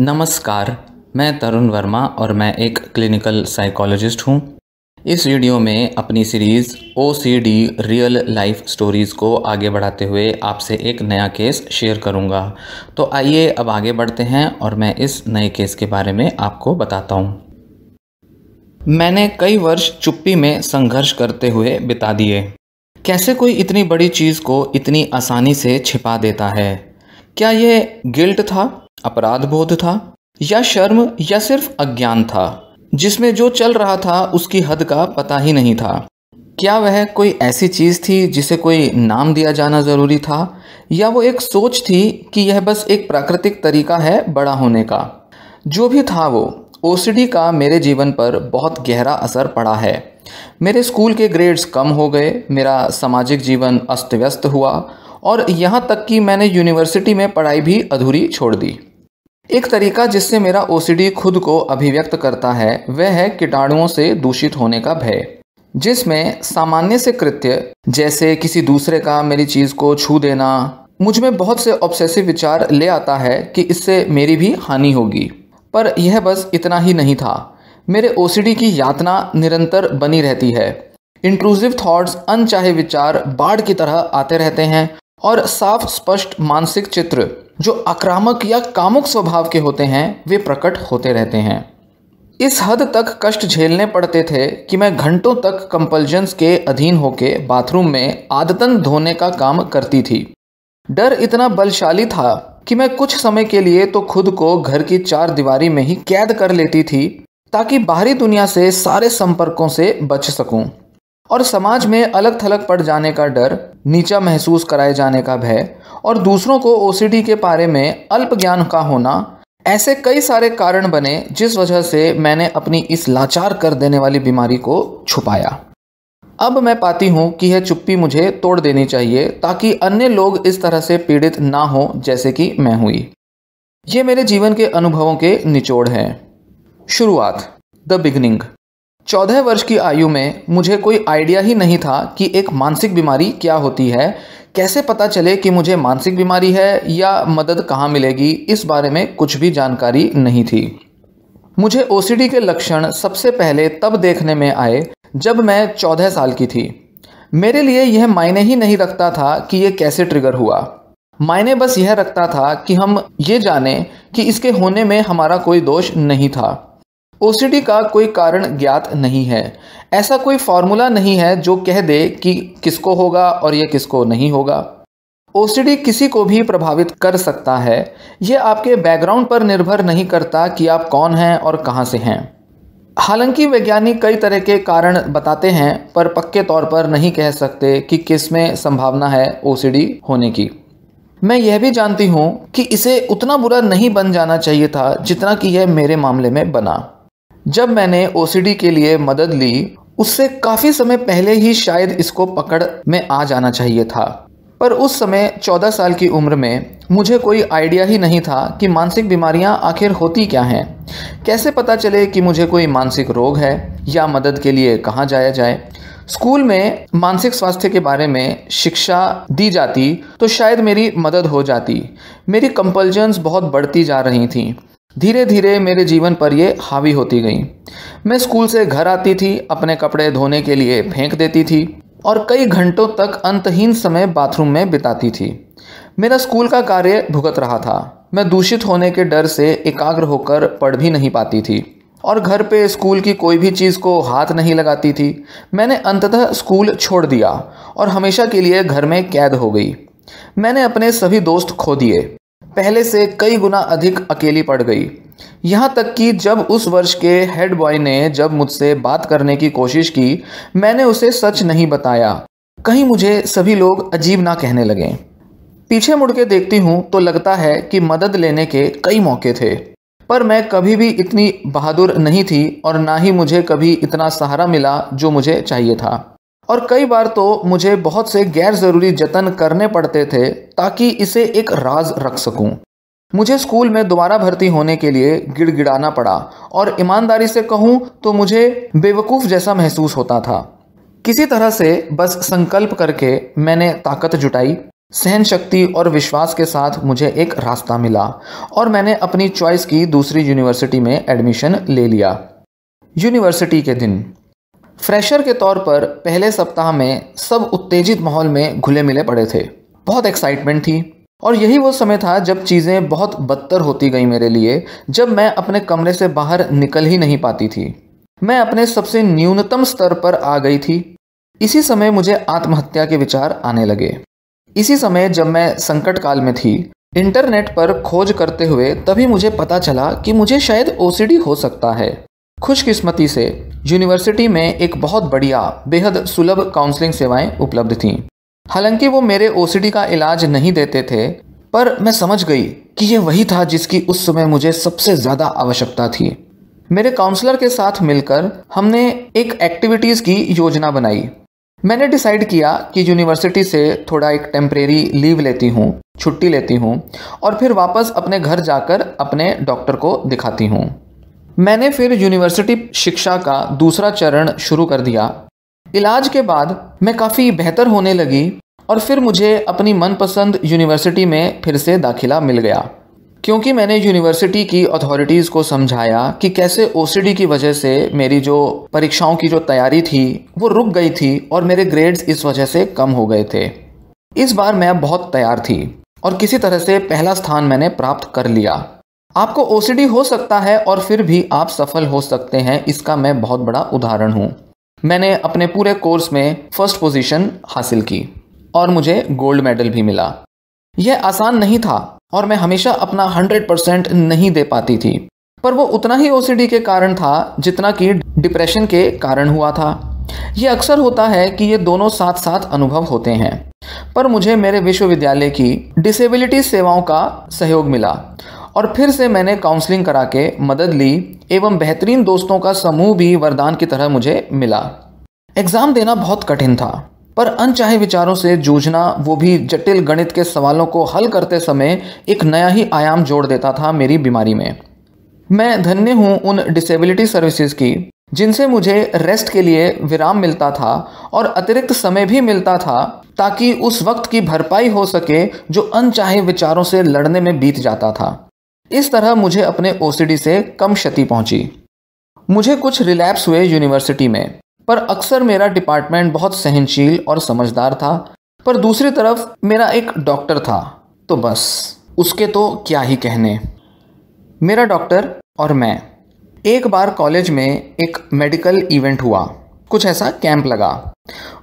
नमस्कार मैं तरुण वर्मा और मैं एक क्लिनिकल साइकोलॉजिस्ट हूँ इस वीडियो में अपनी series of real life stories को आगे बढ़ाते हुए आपसे एक नया केस शेयर करूँगा तो आइए अब आगे बढ़ते हैं और मैं इस नए केस के बारे में आपको बताता हूँ मैंने कई वर्ष चुप्पी में संघर्ष करते हुए बिता दिए कैसे कोई इतनी बड़ी चीज़ को इतनी आसानी से छिपा देता है क्या यह गिल्ट था अपराध बोध था या शर्म या सिर्फ अज्ञान था जिसमें जो चल रहा था उसकी हद का पता ही नहीं था क्या वह कोई ऐसी चीज़ थी जिसे कोई नाम दिया जाना ज़रूरी था या वो एक सोच थी कि यह बस एक प्राकृतिक तरीका है बड़ा होने का जो भी था वो ओसीडी का मेरे जीवन पर बहुत गहरा असर पड़ा है मेरे स्कूल के ग्रेड्स कम हो गए मेरा सामाजिक जीवन अस्त व्यस्त हुआ और यहाँ तक कि मैंने यूनिवर्सिटी में पढ़ाई भी अधूरी छोड़ दी एक तरीका जिससे मेरा ओसीडी खुद को अभिव्यक्त करता है वह है कीटाणुओं से दूषित होने का भय जिसमें सामान्य से कृत्य जैसे किसी दूसरे का मेरी चीज़ को छू देना मुझ में बहुत से ऑब्सेसिव विचार ले आता है कि इससे मेरी भी हानि होगी पर यह बस इतना ही नहीं था मेरे ओसीडी की यातना निरंतर बनी रहती है इंट्रूजिव थॉट्स अनचाहे विचार बाढ़ की तरह आते रहते हैं और साफ स्पष्ट मानसिक चित्र जो आक्रामक या कामुक स्वभाव के होते हैं वे प्रकट होते रहते हैं इस हद तक कष्ट झेलने पड़ते थे कि मैं घंटों तक कंपल्जन्स के अधीन होकर बाथरूम में आदतन धोने का काम करती थी डर इतना बलशाली था कि मैं कुछ समय के लिए तो खुद को घर की चार दीवारी में ही कैद कर लेती थी ताकि बाहरी दुनिया से सारे संपर्कों से बच सकूं। और समाज में अलग थलग पड़ जाने का डर नीचा महसूस कराए जाने का भय और दूसरों को ओ के बारे में अल्प ज्ञान का होना ऐसे कई सारे कारण बने जिस वजह से मैंने अपनी इस लाचार कर देने वाली बीमारी को छुपाया अब मैं पाती हूं कि यह चुप्पी मुझे तोड़ देनी चाहिए ताकि अन्य लोग इस तरह से पीड़ित ना हो जैसे कि मैं हुई ये मेरे जीवन के अनुभवों के निचोड़ हैं शुरुआत द बिगनिंग चौदह वर्ष की आयु में मुझे कोई आइडिया ही नहीं था कि एक मानसिक बीमारी क्या होती है कैसे पता चले कि मुझे मानसिक बीमारी है या मदद कहाँ मिलेगी इस बारे में कुछ भी जानकारी नहीं थी मुझे ओ के लक्षण सबसे पहले तब देखने में आए जब मैं चौदह साल की थी मेरे लिए यह मायने ही नहीं रखता था कि यह कैसे ट्रिगर हुआ मायने बस यह रखता था कि हम ये जाने कि इसके होने में हमारा कोई दोष नहीं था ओसीडी का कोई कारण ज्ञात नहीं है ऐसा कोई फार्मूला नहीं है जो कह दे कि किसको होगा और यह किसको नहीं होगा ओसीडी किसी को भी प्रभावित कर सकता है यह आपके बैकग्राउंड पर निर्भर नहीं करता कि आप कौन हैं और कहाँ से हैं हालांकि वैज्ञानिक कई तरह के कारण बताते हैं पर पक्के तौर पर नहीं कह सकते कि किस में संभावना है ओसीडी होने की मैं यह भी जानती हूँ कि इसे उतना बुरा नहीं बन जाना चाहिए था जितना कि यह मेरे मामले में बना जब मैंने ओ के लिए मदद ली उससे काफ़ी समय पहले ही शायद इसको पकड़ में आ जाना चाहिए था पर उस समय 14 साल की उम्र में मुझे कोई आइडिया ही नहीं था कि मानसिक बीमारियां आखिर होती क्या हैं कैसे पता चले कि मुझे कोई मानसिक रोग है या मदद के लिए कहाँ जाया जाए स्कूल में मानसिक स्वास्थ्य के बारे में शिक्षा दी जाती तो शायद मेरी मदद हो जाती मेरी कंपल्जन्स बहुत बढ़ती जा रही थी धीरे धीरे मेरे जीवन पर ये हावी होती गई मैं स्कूल से घर आती थी अपने कपड़े धोने के लिए फेंक देती थी और कई घंटों तक अंतहीन समय बाथरूम में बिताती थी मेरा स्कूल का कार्य भुगत रहा था मैं दूषित होने के डर से एकाग्र होकर पढ़ भी नहीं पाती थी और घर पे स्कूल की कोई भी चीज़ को हाथ नहीं लगाती थी मैंने अंततः स्कूल छोड़ दिया और हमेशा के लिए घर में कैद हो गई मैंने अपने सभी दोस्त खो दिए पहले से कई गुना अधिक अकेली पड़ गई यहाँ तक कि जब उस वर्ष के हेड बॉय ने जब मुझसे बात करने की कोशिश की मैंने उसे सच नहीं बताया कहीं मुझे सभी लोग अजीब ना कहने लगे पीछे मुड़ के देखती हूँ तो लगता है कि मदद लेने के कई मौके थे पर मैं कभी भी इतनी बहादुर नहीं थी और ना ही मुझे कभी इतना सहारा मिला जो मुझे चाहिए था और कई बार तो मुझे बहुत से गैर ज़रूरी जतन करने पड़ते थे ताकि इसे एक राज रख सकूं। मुझे स्कूल में दोबारा भर्ती होने के लिए गिड़गिड़ाना पड़ा और ईमानदारी से कहूँ तो मुझे बेवकूफ़ जैसा महसूस होता था किसी तरह से बस संकल्प करके मैंने ताकत जुटाई सहन शक्ति और विश्वास के साथ मुझे एक रास्ता मिला और मैंने अपनी चॉइस की दूसरी यूनिवर्सिटी में एडमिशन ले लिया यूनिवर्सिटी के दिन फ्रेशर के तौर पर पहले सप्ताह में सब उत्तेजित माहौल में घुले मिले पड़े थे बहुत एक्साइटमेंट थी और यही वो समय था जब चीज़ें बहुत बदतर होती गई मेरे लिए जब मैं अपने कमरे से बाहर निकल ही नहीं पाती थी मैं अपने सबसे न्यूनतम स्तर पर आ गई थी इसी समय मुझे आत्महत्या के विचार आने लगे इसी समय जब मैं संकट काल में थी इंटरनेट पर खोज करते हुए तभी मुझे पता चला कि मुझे शायद ओसीडी हो सकता है खुशकिस्मती से यूनिवर्सिटी में एक बहुत बढ़िया बेहद सुलभ काउंसलिंग सेवाएं उपलब्ध थीं हालांकि वो मेरे ओ का इलाज नहीं देते थे पर मैं समझ गई कि ये वही था जिसकी उस समय मुझे सबसे ज़्यादा आवश्यकता थी मेरे काउंसलर के साथ मिलकर हमने एक एक्टिविटीज़ की योजना बनाई मैंने डिसाइड किया कि यूनिवर्सिटी से थोड़ा एक टेम्परेरी लीव लेती हूँ छुट्टी लेती हूँ और फिर वापस अपने घर जाकर अपने डॉक्टर को दिखाती हूँ मैंने फिर यूनिवर्सिटी शिक्षा का दूसरा चरण शुरू कर दिया इलाज के बाद मैं काफ़ी बेहतर होने लगी और फिर मुझे अपनी मनपसंद यूनिवर्सिटी में फिर से दाखिला मिल गया क्योंकि मैंने यूनिवर्सिटी की अथॉरिटीज़ को समझाया कि कैसे ओ की वजह से मेरी जो परीक्षाओं की जो तैयारी थी वो रुक गई थी और मेरे ग्रेड्स इस वजह से कम हो गए थे इस बार मैं बहुत तैयार थी और किसी तरह से पहला स्थान मैंने प्राप्त कर लिया आपको ओसीडी हो सकता है और फिर भी आप सफल हो सकते हैं इसका मैं बहुत बड़ा उदाहरण हूँ मैंने अपने पूरे कोर्स में फर्स्ट पोजीशन हासिल की और मुझे गोल्ड मेडल भी मिला यह आसान नहीं था और मैं हमेशा अपना 100% नहीं दे पाती थी पर वो उतना ही ओसीडी के कारण था जितना कि डिप्रेशन के कारण हुआ था ये अक्सर होता है कि ये दोनों साथ साथ अनुभव होते हैं पर मुझे मेरे विश्वविद्यालय की डिसेबिलिटी सेवाओं का सहयोग मिला और फिर से मैंने काउंसलिंग करा के मदद ली एवं बेहतरीन दोस्तों का समूह भी वरदान की तरह मुझे मिला एग्ज़ाम देना बहुत कठिन था पर अनचाहे विचारों से जूझना वो भी जटिल गणित के सवालों को हल करते समय एक नया ही आयाम जोड़ देता था मेरी बीमारी में मैं धन्य हूँ उन डिसेबिलिटी सर्विसेज की जिनसे मुझे रेस्ट के लिए विराम मिलता था और अतिरिक्त समय भी मिलता था ताकि उस वक्त की भरपाई हो सके जो अनचाहे विचारों से लड़ने में बीत जाता था इस तरह मुझे अपने ओ से कम क्षति पहुंची मुझे कुछ रिलैप्स हुए यूनिवर्सिटी में पर अक्सर मेरा डिपार्टमेंट बहुत सहनशील और समझदार था पर दूसरी तरफ मेरा एक डॉक्टर था तो बस उसके तो क्या ही कहने मेरा डॉक्टर और मैं एक बार कॉलेज में एक मेडिकल इवेंट हुआ कुछ ऐसा कैंप लगा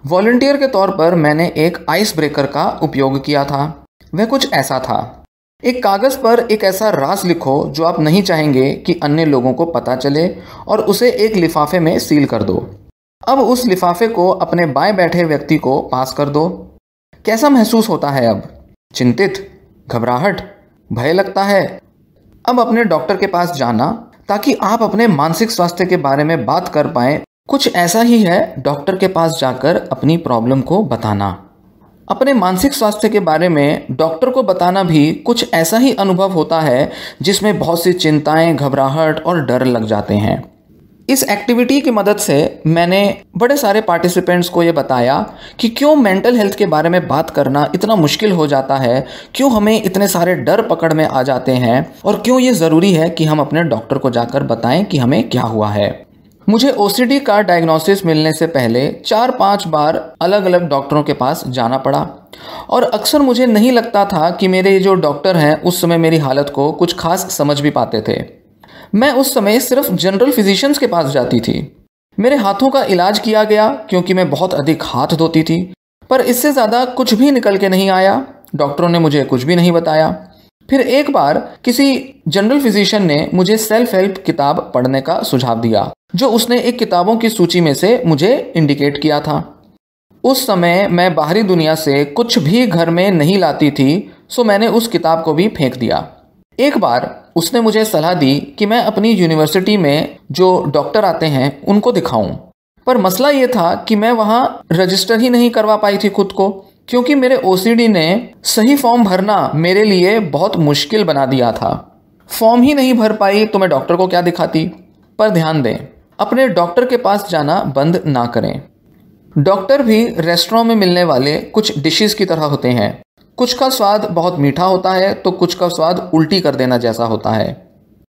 वॉल्टियर के तौर पर मैंने एक आइस ब्रेकर का उपयोग किया था वह कुछ ऐसा था एक कागज़ पर एक ऐसा रास लिखो जो आप नहीं चाहेंगे कि अन्य लोगों को पता चले और उसे एक लिफाफे में सील कर दो अब उस लिफाफे को अपने बाएं बैठे व्यक्ति को पास कर दो कैसा महसूस होता है अब चिंतित घबराहट भय लगता है अब अपने डॉक्टर के पास जाना ताकि आप अपने मानसिक स्वास्थ्य के बारे में बात कर पाए कुछ ऐसा ही है डॉक्टर के पास जाकर अपनी प्रॉब्लम को बताना अपने मानसिक स्वास्थ्य के बारे में डॉक्टर को बताना भी कुछ ऐसा ही अनुभव होता है जिसमें बहुत सी चिंताएं घबराहट और डर लग जाते हैं इस एक्टिविटी की मदद से मैंने बड़े सारे पार्टिसिपेंट्स को ये बताया कि क्यों मेंटल हेल्थ के बारे में बात करना इतना मुश्किल हो जाता है क्यों हमें इतने सारे डर पकड़ में आ जाते हैं और क्यों ये ज़रूरी है कि हम अपने डॉक्टर को जाकर बताएं कि हमें क्या हुआ है मुझे ओसीडी का डायग्नोसिस मिलने से पहले चार पांच बार अलग अलग डॉक्टरों के पास जाना पड़ा और अक्सर मुझे नहीं लगता था कि मेरे जो डॉक्टर हैं उस समय मेरी हालत को कुछ खास समझ भी पाते थे मैं उस समय सिर्फ जनरल फिजिशियंस के पास जाती थी मेरे हाथों का इलाज किया गया क्योंकि मैं बहुत अधिक हाथ धोती थी पर इससे ज़्यादा कुछ भी निकल के नहीं आया डॉक्टरों ने मुझे कुछ भी नहीं बताया फिर एक बार किसी जनरल फिजिशियन ने मुझे सेल्फ हेल्प किताब पढ़ने का सुझाव दिया जो उसने एक किताबों की सूची में से मुझे इंडिकेट किया था उस समय मैं बाहरी दुनिया से कुछ भी घर में नहीं लाती थी सो मैंने उस किताब को भी फेंक दिया एक बार उसने मुझे सलाह दी कि मैं अपनी यूनिवर्सिटी में जो डॉक्टर आते हैं उनको दिखाऊं पर मसला ये था कि मैं वहाँ रजिस्टर ही नहीं करवा पाई थी खुद को क्योंकि मेरे ओ ने सही फॉर्म भरना मेरे लिए बहुत मुश्किल बना दिया था फॉर्म ही नहीं भर पाई तो मैं डॉक्टर को क्या दिखाती पर ध्यान दें अपने डॉक्टर के पास जाना बंद ना करें डॉक्टर भी रेस्टोरों में मिलने वाले कुछ डिशेस की तरह होते हैं कुछ का स्वाद बहुत मीठा होता है तो कुछ का स्वाद उल्टी कर देना जैसा होता है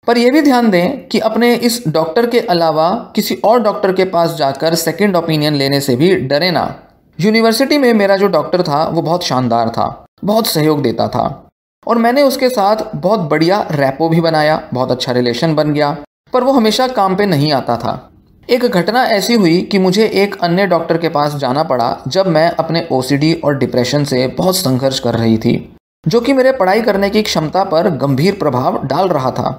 पर यह भी ध्यान दें कि अपने इस डॉक्टर के अलावा किसी और डॉक्टर के पास जाकर सेकेंड ओपिनियन लेने से भी डरे ना यूनिवर्सिटी में मेरा जो डॉक्टर था वो बहुत शानदार था बहुत सहयोग देता था और मैंने उसके साथ बहुत बढ़िया रैपो भी बनाया बहुत अच्छा रिलेशन बन गया पर वो हमेशा काम पे नहीं आता था एक घटना ऐसी हुई कि मुझे एक अन्य डॉक्टर के पास जाना पड़ा जब मैं अपने ओ और डिप्रेशन से बहुत संघर्ष कर रही थी जो कि मेरे पढ़ाई करने की क्षमता पर गंभीर प्रभाव डाल रहा था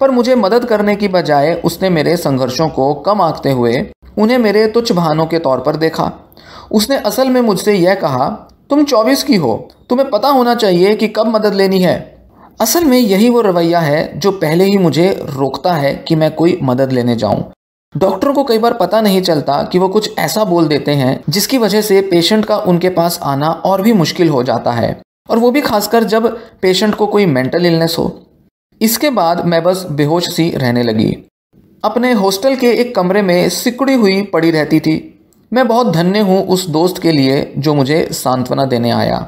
पर मुझे मदद करने की बजाय उसने मेरे संघर्षों को कम आंकते हुए उन्हें मेरे तुच्छ भानों के तौर पर देखा उसने असल में मुझसे यह कहा तुम चौबीस की हो तुम्हें पता होना चाहिए कि कब मदद लेनी है असल में यही वो रवैया है जो पहले ही मुझे रोकता है कि मैं कोई मदद लेने जाऊं डॉक्टरों को कई बार पता नहीं चलता कि वो कुछ ऐसा बोल देते हैं जिसकी वजह से पेशेंट का उनके पास आना और भी मुश्किल हो जाता है और वो भी खासकर जब पेशेंट को कोई मेंटल इलनेस हो इसके बाद मैं बस बेहोश सी रहने लगी अपने हॉस्टल के एक कमरे में सिकुड़ी हुई पड़ी रहती थी मैं बहुत धन्य हूँ उस दोस्त के लिए जो मुझे सांत्वना देने आया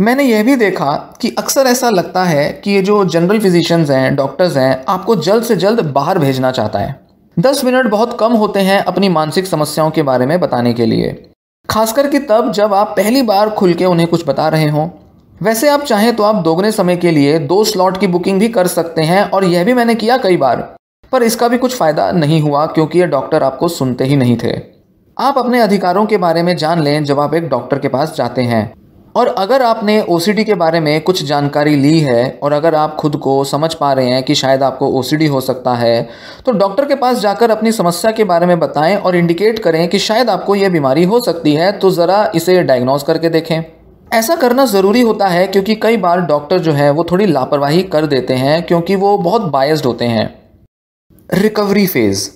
मैंने यह भी देखा कि अक्सर ऐसा लगता है कि ये जो जनरल फिजिशियंस हैं डॉक्टर्स हैं आपको जल्द से जल्द बाहर भेजना चाहता है दस मिनट बहुत कम होते हैं अपनी मानसिक समस्याओं के बारे में बताने के लिए खासकर कि तब जब आप पहली बार खुल के उन्हें कुछ बता रहे हों वैसे आप चाहें तो आप दोगुने समय के लिए दो स्लॉट की बुकिंग भी कर सकते हैं और यह भी मैंने किया कई बार पर इसका भी कुछ फ़ायदा नहीं हुआ क्योंकि ये डॉक्टर आपको सुनते ही नहीं थे आप अपने अधिकारों के बारे में जान लें जब आप एक डॉक्टर के पास जाते हैं और अगर आपने ओ के बारे में कुछ जानकारी ली है और अगर आप खुद को समझ पा रहे हैं कि शायद आपको ओ हो सकता है तो डॉक्टर के पास जाकर अपनी समस्या के बारे में बताएं और इंडिकेट करें कि शायद आपको यह बीमारी हो सकती है तो ज़रा इसे डायग्नोज करके देखें ऐसा करना ज़रूरी होता है क्योंकि कई बार डॉक्टर जो है वो थोड़ी लापरवाही कर देते हैं क्योंकि वो बहुत बायस्ड होते हैं रिकवरी फेज़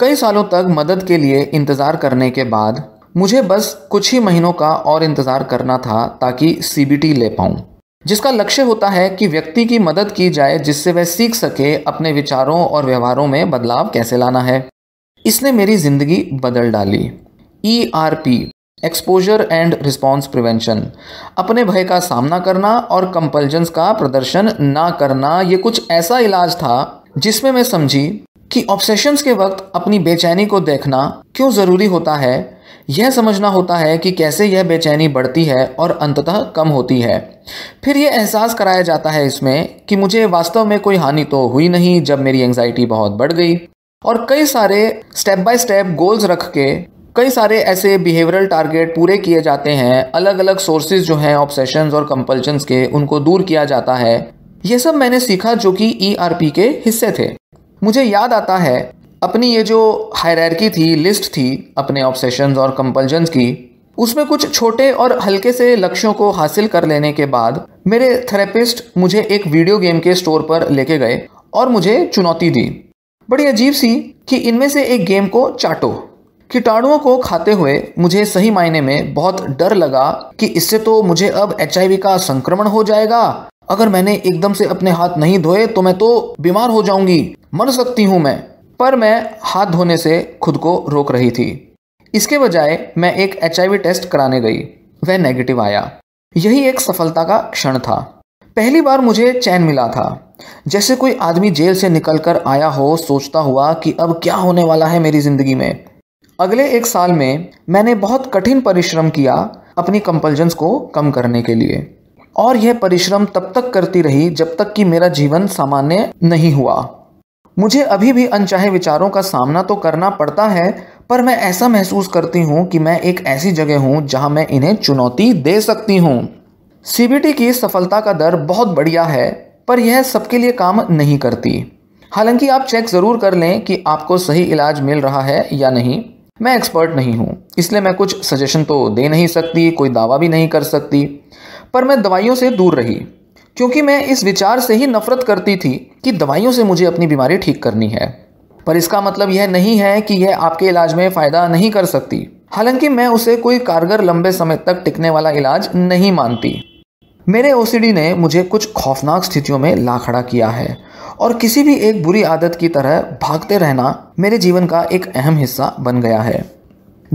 कई सालों तक मदद के लिए इंतज़ार करने के बाद मुझे बस कुछ ही महीनों का और इंतज़ार करना था ताकि सी ले पाऊँ जिसका लक्ष्य होता है कि व्यक्ति की मदद की जाए जिससे वह सीख सके अपने विचारों और व्यवहारों में बदलाव कैसे लाना है इसने मेरी ज़िंदगी बदल डाली E R P exposure and response prevention अपने भय का सामना करना और कंपल्जन्स का प्रदर्शन ना करना ये कुछ ऐसा इलाज था जिसमें मैं समझी कि ऑब्सेशंस के वक्त अपनी बेचैनी को देखना क्यों ज़रूरी होता है यह समझना होता है कि कैसे यह बेचैनी बढ़ती है और अंततः कम होती है फिर यह एहसास कराया जाता है इसमें कि मुझे वास्तव में कोई हानि तो हुई नहीं जब मेरी एंग्जाइटी बहुत बढ़ गई और कई सारे स्टेप बाय स्टेप गोल्स रख के कई सारे ऐसे बिहेवियरल टारगेट पूरे किए जाते हैं अलग अलग सोर्सेज जो हैं ऑप्शेशन और कंपल्शन के उनको दूर किया जाता है यह सब मैंने सीखा जो कि ई e के हिस्से थे मुझे याद आता है अपनी ये जो हायरकी थी लिस्ट थी अपने ऑब्सेशन और कंपल्जन की उसमें कुछ छोटे और हल्के से लक्ष्यों को हासिल कर लेने के बाद मेरे थेरेपिस्ट मुझे एक वीडियो गेम के स्टोर पर लेके गए और मुझे चुनौती दी बड़ी अजीब सी कि इनमें से एक गेम को चाटो कीटाणुओं को खाते हुए मुझे सही मायने में बहुत डर लगा कि इससे तो मुझे अब एच का संक्रमण हो जाएगा अगर मैंने एकदम से अपने हाथ नहीं धोए तो मैं तो बीमार हो जाऊंगी मर सकती हूँ मैं पर मैं हाथ धोने से खुद को रोक रही थी इसके बजाय मैं एक एच टेस्ट कराने गई वह नेगेटिव आया यही एक सफलता का क्षण था पहली बार मुझे चैन मिला था जैसे कोई आदमी जेल से निकलकर आया हो सोचता हुआ कि अब क्या होने वाला है मेरी ज़िंदगी में अगले एक साल में मैंने बहुत कठिन परिश्रम किया अपनी कंपल्जन्स को कम करने के लिए और यह परिश्रम तब तक करती रही जब तक कि मेरा जीवन सामान्य नहीं हुआ मुझे अभी भी अनचाहे विचारों का सामना तो करना पड़ता है पर मैं ऐसा महसूस करती हूँ कि मैं एक ऐसी जगह हूँ जहाँ मैं इन्हें चुनौती दे सकती हूँ सीबीटी की सफलता का दर बहुत बढ़िया है पर यह सबके लिए काम नहीं करती हालांकि आप चेक ज़रूर कर लें कि आपको सही इलाज मिल रहा है या नहीं मैं एक्सपर्ट नहीं हूँ इसलिए मैं कुछ सजेशन तो दे नहीं सकती कोई दावा भी नहीं कर सकती पर मैं दवाइयों से दूर रही क्योंकि मैं इस विचार से ही नफरत करती थी कि दवाइयों से मुझे अपनी बीमारी ठीक करनी है पर इसका मतलब यह नहीं है कि यह आपके इलाज में फ़ायदा नहीं कर सकती हालांकि मैं उसे कोई कारगर लंबे समय तक टिकने वाला इलाज नहीं मानती मेरे ओ ने मुझे कुछ खौफनाक स्थितियों में ला खड़ा किया है और किसी भी एक बुरी आदत की तरह भागते रहना मेरे जीवन का एक अहम हिस्सा बन गया है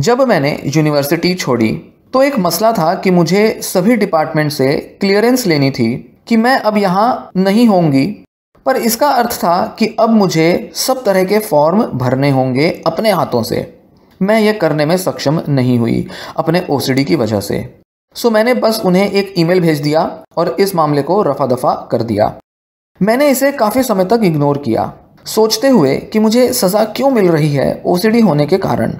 जब मैंने यूनिवर्सिटी छोड़ी तो एक मसला था कि मुझे सभी डिपार्टमेंट से क्लियरेंस लेनी थी कि मैं अब यहाँ नहीं होंगी पर इसका अर्थ था कि अब मुझे सब तरह के फॉर्म भरने होंगे अपने हाथों से मैं ये करने में सक्षम नहीं हुई अपने ओ की वजह से सो मैंने बस उन्हें एक ईमेल भेज दिया और इस मामले को रफा दफा कर दिया मैंने इसे काफ़ी समय तक इग्नोर किया सोचते हुए कि मुझे सज़ा क्यों मिल रही है ओ होने के कारण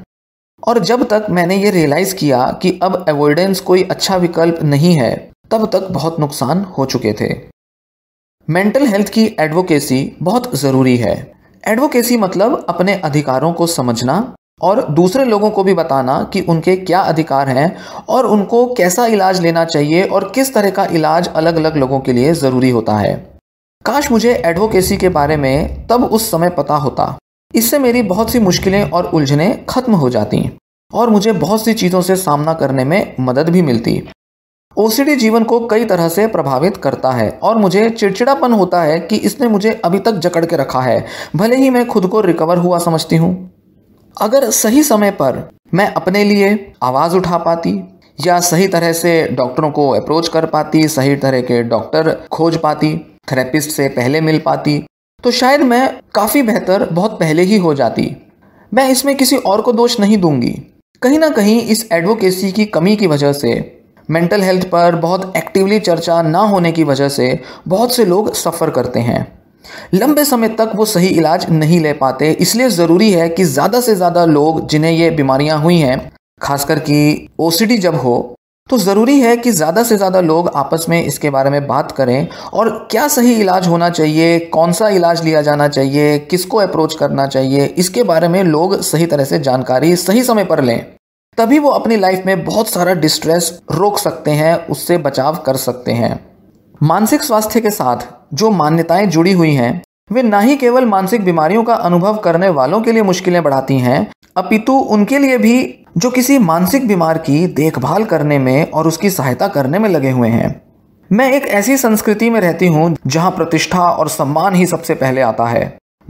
और जब तक मैंने ये रियलाइज़ किया कि अब अवॉइडेंस कोई अच्छा विकल्प नहीं है तब तक बहुत नुकसान हो चुके थे मेंटल हेल्थ की एडवोकेसी बहुत ज़रूरी है एडवोकेसी मतलब अपने अधिकारों को समझना और दूसरे लोगों को भी बताना कि उनके क्या अधिकार हैं और उनको कैसा इलाज लेना चाहिए और किस तरह का इलाज अलग अलग लोगों के लिए ज़रूरी होता है काश मुझे एडवोकेसी के बारे में तब उस समय पता होता इससे मेरी बहुत सी मुश्किलें और उलझनें खत्म हो जाती हैं और मुझे बहुत सी चीज़ों से सामना करने में मदद भी मिलती ओसीडी जीवन को कई तरह से प्रभावित करता है और मुझे चिड़चिड़ापन होता है कि इसने मुझे अभी तक जकड़ के रखा है भले ही मैं खुद को रिकवर हुआ समझती हूँ अगर सही समय पर मैं अपने लिए आवाज़ उठा पाती या सही तरह से डॉक्टरों को अप्रोच कर पाती सही तरह के डॉक्टर खोज पाती थेरेपिस्ट से पहले मिल पाती तो शायद मैं काफ़ी बेहतर बहुत पहले ही हो जाती मैं इसमें किसी और को दोष नहीं दूंगी कहीं ना कहीं इस एडवोकेसी की कमी की वजह से मेंटल हेल्थ पर बहुत एक्टिवली चर्चा ना होने की वजह से बहुत से लोग सफ़र करते हैं लंबे समय तक वो सही इलाज नहीं ले पाते इसलिए ज़रूरी है कि ज़्यादा से ज़्यादा लोग जिन्हें ये बीमारियाँ हुई हैं खासकर कि ओ जब हो तो ज़रूरी है कि ज़्यादा से ज़्यादा लोग आपस में इसके बारे में बात करें और क्या सही इलाज होना चाहिए कौन सा इलाज लिया जाना चाहिए किसको अप्रोच करना चाहिए इसके बारे में लोग सही तरह से जानकारी सही समय पर लें तभी वो अपनी लाइफ में बहुत सारा डिस्ट्रेस रोक सकते हैं उससे बचाव कर सकते हैं मानसिक स्वास्थ्य के साथ जो मान्यताएं जुड़ी हुई हैं वे न ही केवल मानसिक बीमारियों का अनुभव करने वालों के लिए मुश्किलें बढ़ाती हैं अपितु उनके लिए भी जो किसी मानसिक बीमार की देखभाल करने में और उसकी सहायता करने में लगे हुए हैं मैं एक ऐसी संस्कृति में रहती हूँ जहाँ प्रतिष्ठा और सम्मान ही सबसे पहले आता है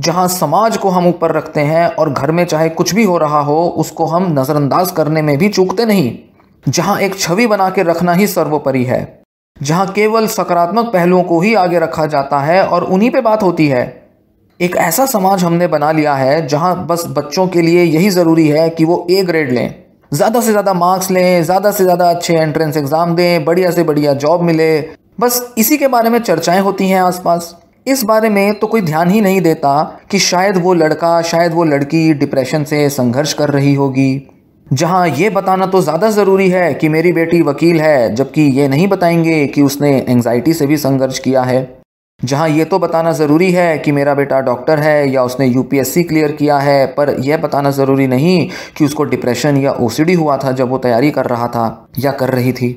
जहाँ समाज को हम ऊपर रखते हैं और घर में चाहे कुछ भी हो रहा हो उसको हम नज़रअंदाज करने में भी चूकते नहीं जहाँ एक छवि बना के रखना ही सर्वोपरि है जहां केवल सकारात्मक पहलुओं को ही आगे रखा जाता है और उन्हीं पे बात होती है एक ऐसा समाज हमने बना लिया है जहां बस बच्चों के लिए यही ज़रूरी है कि वो ए ग्रेड लें ज़्यादा से ज़्यादा मार्क्स लें ज़्यादा से ज़्यादा अच्छे एंट्रेंस एग्ज़ाम दें बढ़िया से बढ़िया जॉब मिले बस इसी के बारे में चर्चाएं होती हैं आसपास इस बारे में तो कोई ध्यान ही नहीं देता कि शायद वो लड़का शायद वो लड़की डिप्रेशन से संघर्ष कर रही होगी जहां ये बताना तो ज़्यादा ज़रूरी है कि मेरी बेटी वकील है जबकि ये नहीं बताएंगे कि उसने एंग्जाइटी से भी संघर्ष किया है जहां ये तो बताना ज़रूरी है कि मेरा बेटा डॉक्टर है या उसने यूपीएससी क्लियर किया है पर यह बताना ज़रूरी नहीं कि उसको डिप्रेशन या ओसीडी हुआ था जब वो तैयारी कर रहा था या कर रही थी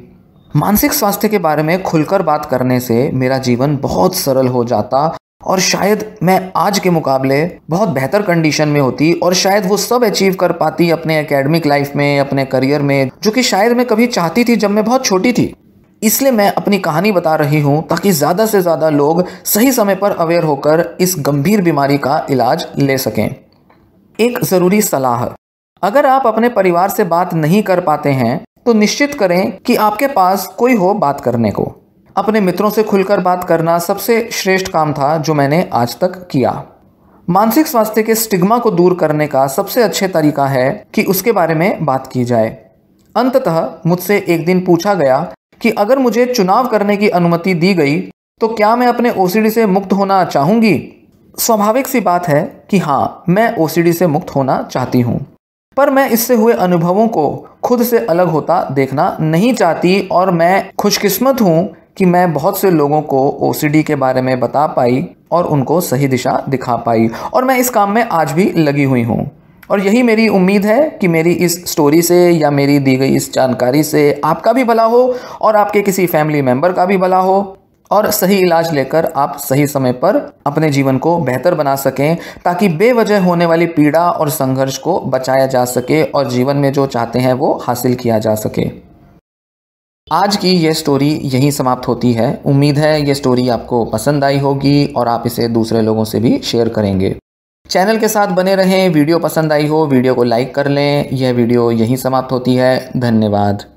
मानसिक स्वास्थ्य के बारे में खुलकर बात करने से मेरा जीवन बहुत सरल हो जाता और शायद मैं आज के मुकाबले बहुत बेहतर कंडीशन में होती और शायद वो सब अचीव कर पाती अपने एकेडमिक लाइफ में अपने करियर में जो कि शायद मैं कभी चाहती थी जब मैं बहुत छोटी थी इसलिए मैं अपनी कहानी बता रही हूँ ताकि ज़्यादा से ज़्यादा लोग सही समय पर अवेयर होकर इस गंभीर बीमारी का इलाज ले सकें एक ज़रूरी सलाह अगर आप अपने परिवार से बात नहीं कर पाते हैं तो निश्चित करें कि आपके पास कोई हो बात करने को अपने मित्रों से खुलकर बात करना सबसे श्रेष्ठ काम था जो मैंने आज तक किया मानसिक स्वास्थ्य के स्टिग्मा को दूर करने का सबसे अच्छे तरीका है कि उसके बारे में बात की जाए अंततः मुझसे एक दिन पूछा गया कि अगर मुझे चुनाव करने की अनुमति दी गई तो क्या मैं अपने ओ से मुक्त होना चाहूँगी स्वाभाविक सी बात है कि हाँ मैं ओ से मुक्त होना चाहती हूँ पर मैं इससे हुए अनुभवों को खुद से अलग होता देखना नहीं चाहती और मैं खुशकिस्मत हूँ कि मैं बहुत से लोगों को ओ के बारे में बता पाई और उनको सही दिशा दिखा पाई और मैं इस काम में आज भी लगी हुई हूँ और यही मेरी उम्मीद है कि मेरी इस स्टोरी से या मेरी दी गई इस जानकारी से आपका भी भला हो और आपके किसी फैमिली मेम्बर का भी भला हो और सही इलाज लेकर आप सही समय पर अपने जीवन को बेहतर बना सकें ताकि बेवजह होने वाली पीड़ा और संघर्ष को बचाया जा सके और जीवन में जो चाहते हैं वो हासिल किया जा सके आज की ये स्टोरी यहीं समाप्त होती है उम्मीद है ये स्टोरी आपको पसंद आई होगी और आप इसे दूसरे लोगों से भी शेयर करेंगे चैनल के साथ बने रहें वीडियो पसंद आई हो वीडियो को लाइक कर लें यह वीडियो यहीं समाप्त होती है धन्यवाद